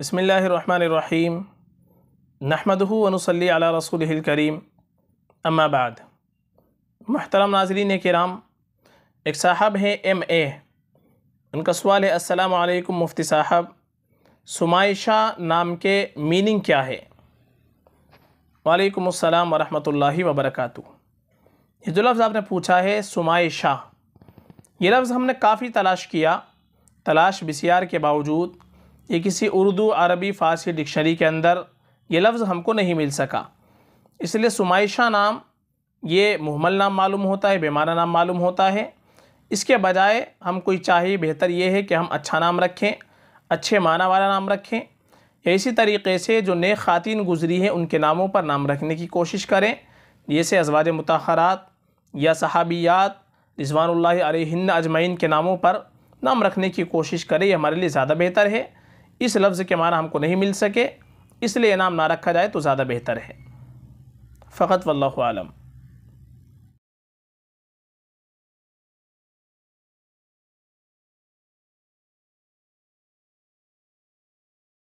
बसमीम नहमदनसली अला रसूल करीम अम्माबाद महतरम नाजरीन कराम एक साहब हैं एम ए उनका सवाल है असलकम मुफ्ती साहब सुमाइशा नाम के मीनिंग क्या है वालेकुम अस्सलाम वरहमतुल्लाहि वबरकातु ये जो लफ्ज़ आपने पूछा है सुमाइशा ये लफ्ज़ हमने काफ़ी तलाश किया तलाश बसियार के बावजूद ये किसी उर्दू अरबी फ़ारसी डिक्शनरी के अंदर ये लफ्ज़ हमको नहीं मिल सका इसलिए सुमाइशा नाम ये मुहमल नाम मालूम होता है बेमाना नाम मालूम होता है इसके बजाय हम कोई चाहिए बेहतर ये है कि हम अच्छा नाम रखें अच्छे माना वाला नाम रखें या इसी तरीके से जो नए ख़ातिन गुजरी हैं उनके नामों पर नाम रखने की कोशिश करें जैसे अजवाज मतहरात या सहाबियात रिजवान अजमैन के नामों पर नाम रखने की कोशिश करें ये हमारे लिए ज़्यादा बेहतर है इस लफ्ज़ के माना हमको नहीं मिल सके इसलिए इनाम ना रखा जाए तो ज़्यादा बेहतर है फ़कत वल्लम